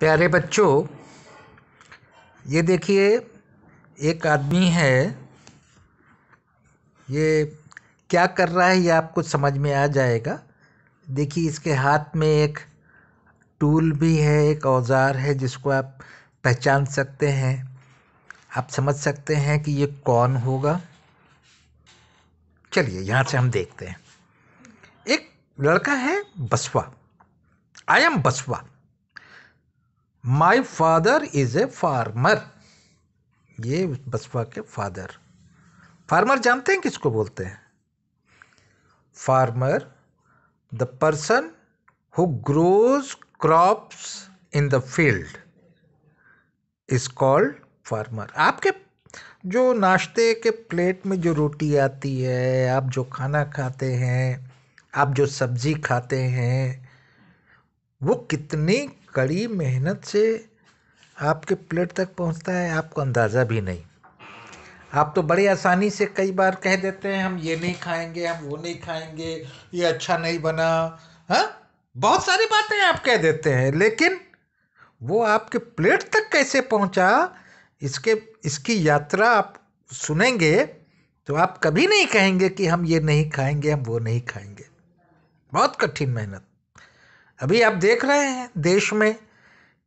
प्यारे बच्चों ये देखिए एक आदमी है ये क्या कर रहा है ये आपको समझ में आ जाएगा देखिए इसके हाथ में एक टूल भी है एक औज़ार है जिसको आप पहचान सकते हैं आप समझ सकते हैं कि ये कौन होगा चलिए यहाँ से हम देखते हैं एक लड़का है बसवा I am Baswa my father is a farmer ये बसपा के फादर फार्मर जानते हैं किसको बोलते हैं farmer the person who grows crops in the field is called farmer आपके जो नाश्ते के प्लेट में जो रोटी आती है आप जो खाना खाते हैं आप जो सब्जी खाते हैं वो कितनी कड़ी मेहनत से आपके प्लेट तक पहुँचता है आपको अंदाज़ा भी नहीं आप तो बड़ी आसानी से कई बार कह देते हैं हम ये नहीं खाएंगे हम वो नहीं खाएंगे ये अच्छा नहीं बना हाँ बहुत सारी बातें आप कह देते हैं लेकिन वो आपके प्लेट तक कैसे पहुंचा इसके इसकी यात्रा आप सुनेंगे तो आप कभी नहीं कहेंगे कि हम ये नहीं खाएंगे हम वो नहीं खाएंगे बहुत कठिन मेहनत अभी आप देख रहे हैं देश में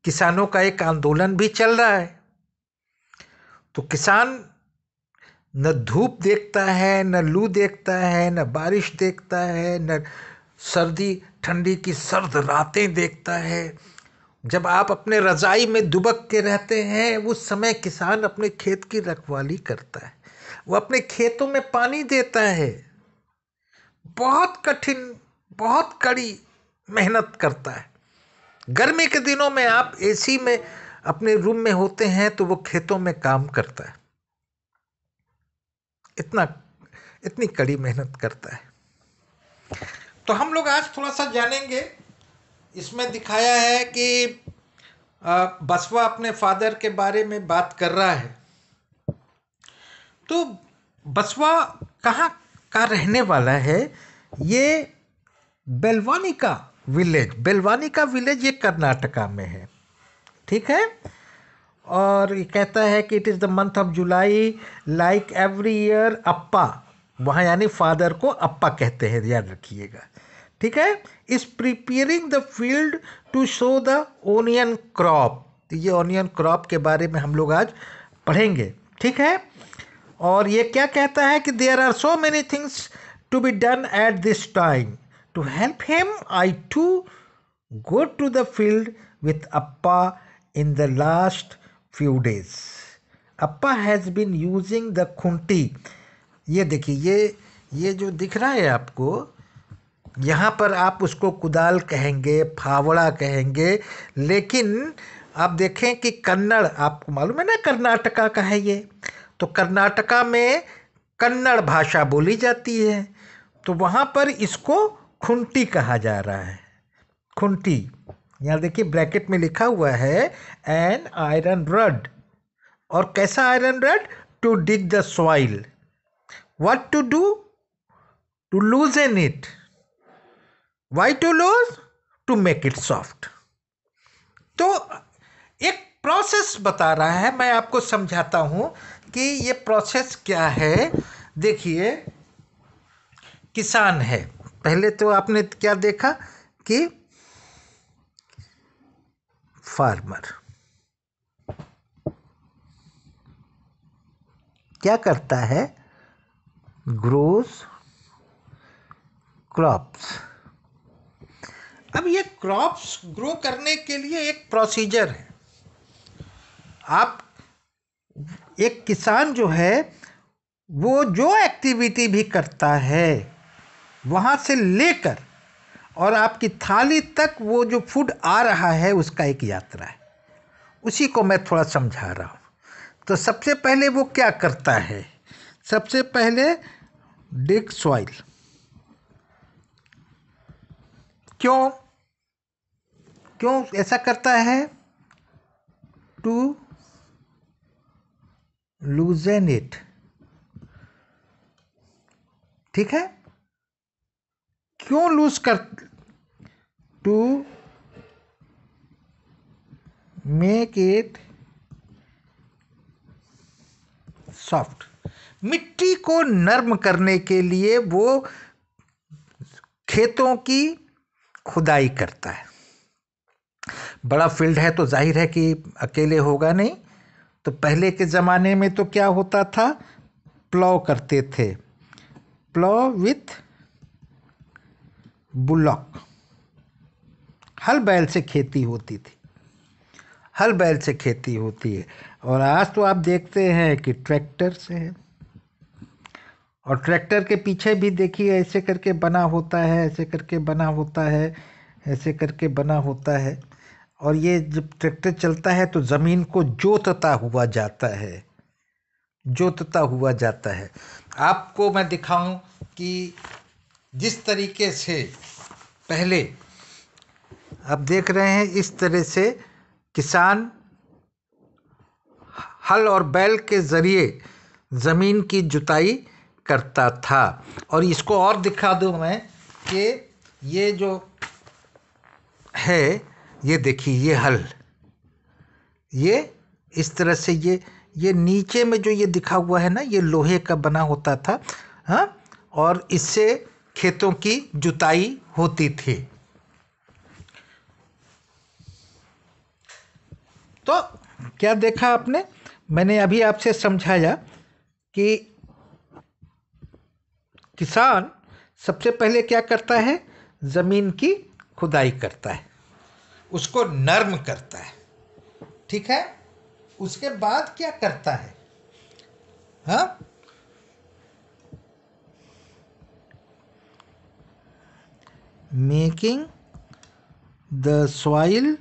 किसानों का एक आंदोलन भी चल रहा है तो किसान न धूप देखता है न लू देखता है न बारिश देखता है न सर्दी ठंडी की सर्द रातें देखता है जब आप अपने रज़ाई में दुबक के रहते हैं उस समय किसान अपने खेत की रखवाली करता है वो अपने खेतों में पानी देता है बहुत कठिन बहुत कड़ी मेहनत करता है गर्मी के दिनों में आप एसी में अपने रूम में होते हैं तो वो खेतों में काम करता है इतना इतनी कड़ी मेहनत करता है तो हम लोग आज थोड़ा सा जानेंगे इसमें दिखाया है कि बसवा अपने फादर के बारे में बात कर रहा है तो बसवा कहाँ का रहने वाला है ये बेलवानी का विलेज बेलवानी का विलेज ये कर्नाटका में है ठीक है और ये कहता है कि it is the month of July like every year अप्पा वहाँ यानी फादर को अप्पा कहते हैं याद रखिएगा ठीक है is preparing the field to sow the onion crop ये ओनियन क्रॉप के बारे में हम लोग आज पढ़ेंगे ठीक है और ये क्या कहता है कि there are so many things to be done at this time To help him, I too go to the field with Appa in the last few days. Appa has been using the khunti. ये देखिए ये ये जो दिख रहा है आपको यहाँ पर आप उसको कुदाल कहेंगे फावड़ा कहेंगे लेकिन आप देखें कि कन्नड़ आपको मालूम है ना कर्नाटका का है ये तो कर्नाटका में कन्नड़ भाषा बोली जाती है तो वहाँ पर इसको खुंटी कहा जा रहा है खुंटी यहाँ देखिए ब्रैकेट में लिखा हुआ है एन आयरन रड और कैसा iron rod to dig the soil to do to loosen it why to loose to make it soft तो एक प्रोसेस बता रहा है मैं आपको समझाता हूँ कि ये प्रोसेस क्या है देखिए किसान है पहले तो आपने क्या देखा कि फार्मर क्या करता है ग्रोस क्रॉप्स अब ये क्रॉप्स ग्रो करने के लिए एक प्रोसीजर है आप एक किसान जो है वो जो एक्टिविटी भी करता है वहाँ से लेकर और आपकी थाली तक वो जो फूड आ रहा है उसका एक यात्रा है उसी को मैं थोड़ा समझा रहा हूँ तो सबसे पहले वो क्या करता है सबसे पहले डिग सॉइल क्यों क्यों ऐसा करता है टू लूजन इट ठीक है क्यों लूज कर टू मेक इट सॉफ्ट मिट्टी को नर्म करने के लिए वो खेतों की खुदाई करता है बड़ा फील्ड है तो जाहिर है कि अकेले होगा नहीं तो पहले के ज़माने में तो क्या होता था प्लॉ करते थे प्लॉ विथ बुलक हल बैल से खेती होती थी हल बैल से खेती होती है और आज तो आप देखते हैं कि ट्रैक्टर से है और ट्रैक्टर के पीछे भी देखिए ऐसे करके बना होता है ऐसे करके बना होता है ऐसे करके बना होता है और ये जब ट्रैक्टर चलता है तो ज़मीन को जोतता हुआ जाता है जोतता हुआ जाता है आपको मैं दिखाऊं कि जिस तरीके से पहले आप देख रहे हैं इस तरह से किसान हल और बैल के ज़रिए ज़मीन की जुताई करता था और इसको और दिखा दूँ मैं कि ये जो है ये देखिए ये हल ये इस तरह से ये ये नीचे में जो ये दिखा हुआ है ना ये लोहे का बना होता था हाँ और इससे खेतों की जुताई होती थी तो क्या देखा आपने मैंने अभी आपसे समझाया कि किसान सबसे पहले क्या करता है ज़मीन की खुदाई करता है उसको नर्म करता है ठीक है उसके बाद क्या करता है हाँ making the soil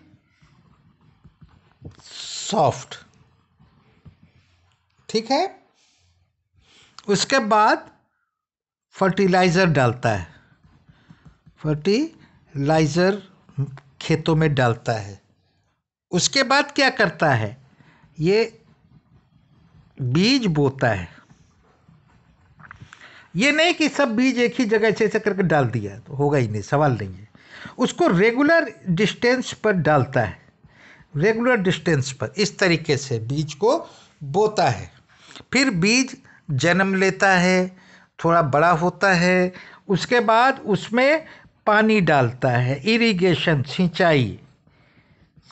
soft ठीक है उसके बाद फर्टिलाइज़र डालता है फर्टिलाइज़र खेतों में डालता है उसके बाद क्या करता है ये बीज बोता है ये नहीं कि सब बीज एक ही जगह ऐसे ऐसे करके डाल दिया तो होगा ही नहीं सवाल नहीं है उसको रेगुलर डिस्टेंस पर डालता है रेगुलर डिस्टेंस पर इस तरीके से बीज को बोता है फिर बीज जन्म लेता है थोड़ा बड़ा होता है उसके बाद उसमें पानी डालता है इरिगेशन सिंचाई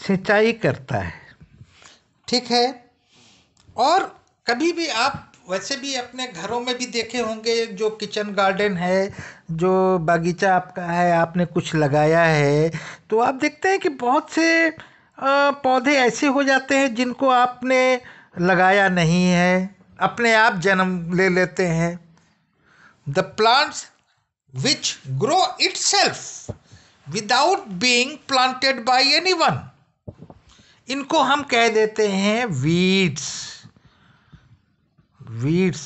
सिंचाई करता है ठीक है और कभी भी आप वैसे भी अपने घरों में भी देखे होंगे जो किचन गार्डन है जो बगीचा आपका है आपने कुछ लगाया है तो आप देखते हैं कि बहुत से पौधे ऐसे हो जाते हैं जिनको आपने लगाया नहीं है अपने आप जन्म ले लेते हैं the plants which grow itself without being planted by anyone इनको हम कह देते हैं वीड्स वीड्स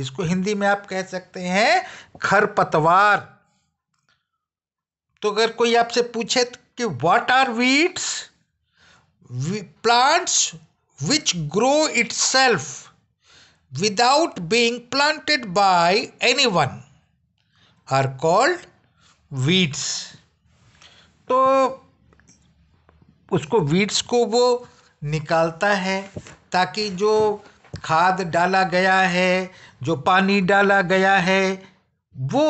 इसको हिंदी में आप कह सकते हैं खरपतवार तो अगर कोई आपसे पूछे तो कि what are weeds plants which grow without being planted by anyone are called weeds तो उसको वीड्स को वो निकालता है ताकि जो खाद डाला गया है जो पानी डाला गया है वो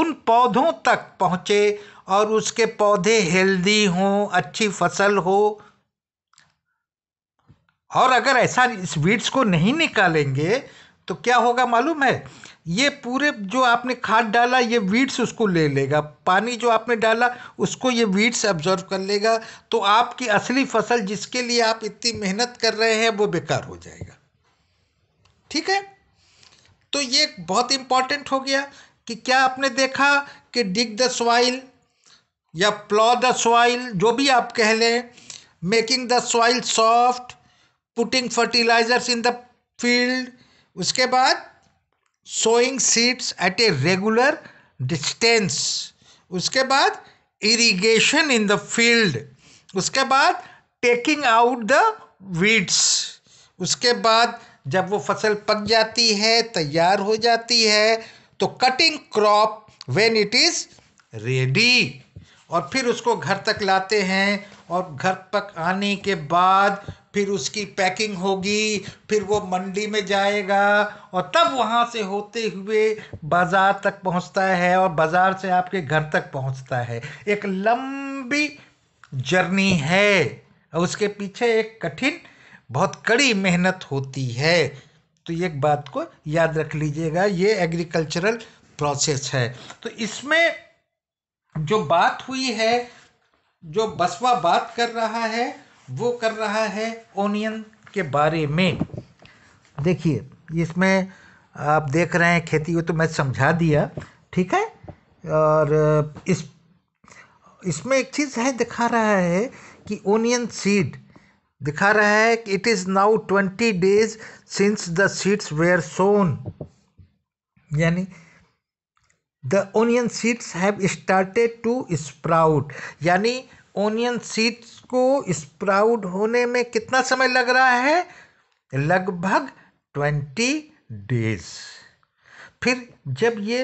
उन पौधों तक पहुँचे और उसके पौधे हेल्दी हों अच्छी फसल हो और अगर ऐसा इस वीड्स को नहीं निकालेंगे तो क्या होगा मालूम है ये पूरे जो आपने खाद डाला ये वीड्स उसको ले लेगा पानी जो आपने डाला उसको ये वीड्स ऑब्जर्व कर लेगा तो आपकी असली फसल जिसके लिए आप इतनी मेहनत कर रहे हैं वो बेकार हो जाएगा ठीक है तो ये बहुत इंपॉर्टेंट हो गया कि क्या आपने देखा कि डिग द सॉइल या प्लॉ द सॉइल जो भी आप कह लें making the soil soft putting fertilisers in the field उसके बाद sowing seeds at a regular distance उसके बाद इरिगेशन इन द फील्ड उसके बाद टेकिंग आउट द वीड्स उसके बाद जब वो फसल पक जाती है तैयार हो जाती है तो cutting crop when it is ready और फिर उसको घर तक लाते हैं और घर तक आने के बाद फिर उसकी पैकिंग होगी फिर वो मंडी में जाएगा और तब वहाँ से होते हुए बाज़ार तक पहुँचता है और बाज़ार से आपके घर तक पहुँचता है एक लंबी जर्नी है और उसके पीछे एक कठिन बहुत कड़ी मेहनत होती है तो ये बात को याद रख लीजिएगा ये एग्रीकल्चरल प्रोसेस है तो इसमें जो बात हुई है जो बसवा बात कर रहा है वो कर रहा है ओनियन के बारे में देखिए इसमें आप देख रहे हैं खेती को तो मैं समझा दिया ठीक है और इस इसमें एक चीज़ है दिखा रहा है कि ओनियन सीड दिखा रहा है कि it is now twenty days since the seeds were sown यानी the onion seeds have started to sprout यानी ओनियन सीड्स को स्प्राउट होने में कितना समय लग रहा है लगभग ट्वेंटी डेज फिर जब ये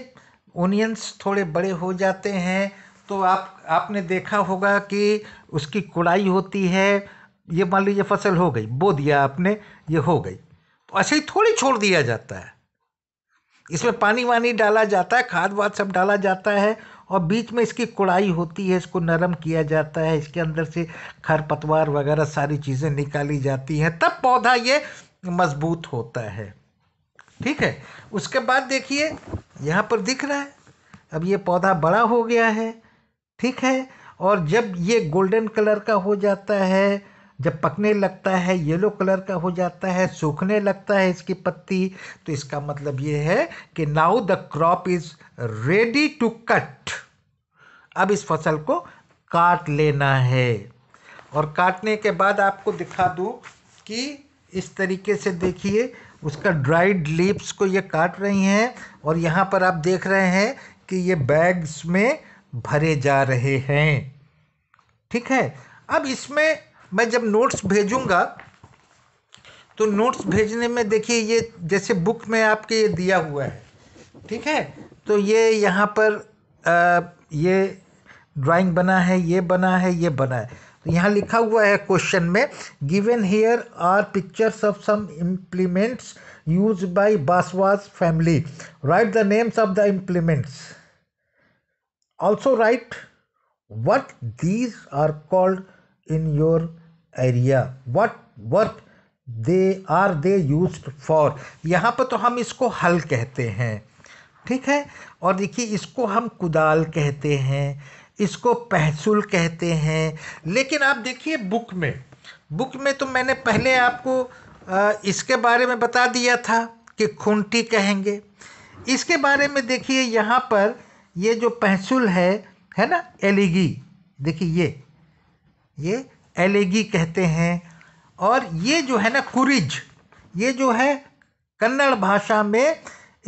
ओनियंस थोड़े बड़े हो जाते हैं तो आप आपने देखा होगा कि उसकी कुड़ाई होती है ये मान लीजिए फसल हो गई बो दिया आपने ये हो गई तो ऐसे ही थोड़ी छोड़ दिया जाता है इसमें पानी वानी डाला जाता है खाद वाद सब डाला जाता है और बीच में इसकी कुड़ाई होती है इसको नरम किया जाता है इसके अंदर से खरपतवार वगैरह सारी चीज़ें निकाली जाती हैं तब पौधा ये मजबूत होता है ठीक है उसके बाद देखिए यहाँ पर दिख रहा है अब ये पौधा बड़ा हो गया है ठीक है और जब ये गोल्डन कलर का हो जाता है जब पकने लगता है येलो कलर का हो जाता है सूखने लगता है इसकी पत्ती तो इसका मतलब ये है कि now the crop is ready to cut अब इस फसल को काट लेना है और काटने के बाद आपको दिखा दूँ कि इस तरीके से देखिए उसका ड्राइड लीव्स को ये काट रही हैं और यहाँ पर आप देख रहे हैं कि ये बैग्स में भरे जा रहे हैं ठीक है अब इसमें मैं जब नोट्स भेजूंगा तो नोट्स भेजने में देखिए ये जैसे बुक में आपके ये दिया हुआ है ठीक है तो ये यहाँ पर आ, ये ड्राइंग बना है ये बना है ये बना है तो यहाँ लिखा हुआ है क्वेश्चन में given here are pictures of some implements use by बासवास family write the names of the implements also write what these are called in your area what what they are they use for यहाँ पर तो हम इसको हल कहते हैं ठीक है और देखिए इसको हम कुदाल कहते हैं इसको पहसुल कहते हैं लेकिन आप देखिए बुक में बुक में तो मैंने पहले आपको इसके बारे में बता दिया था कि खूंटी कहेंगे इसके बारे में देखिए यहाँ पर ये जो पहसुल है है ना एलिगी देखिए ये ये एलेगी कहते हैं और ये जो है ना कुरिज ये जो है कन्नड़ भाषा में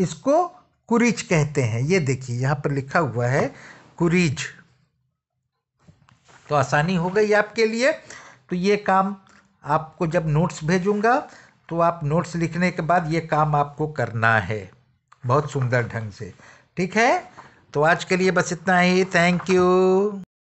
इसको कुरिज कहते हैं ये देखिए यहाँ पर लिखा हुआ है कुरिज तो आसानी हो गई आपके लिए तो ये काम आपको जब नोट्स भेजूंगा तो आप नोट्स लिखने के बाद ये काम आपको करना है बहुत सुंदर ढंग से ठीक है तो आज के लिए बस इतना ही थैंक यू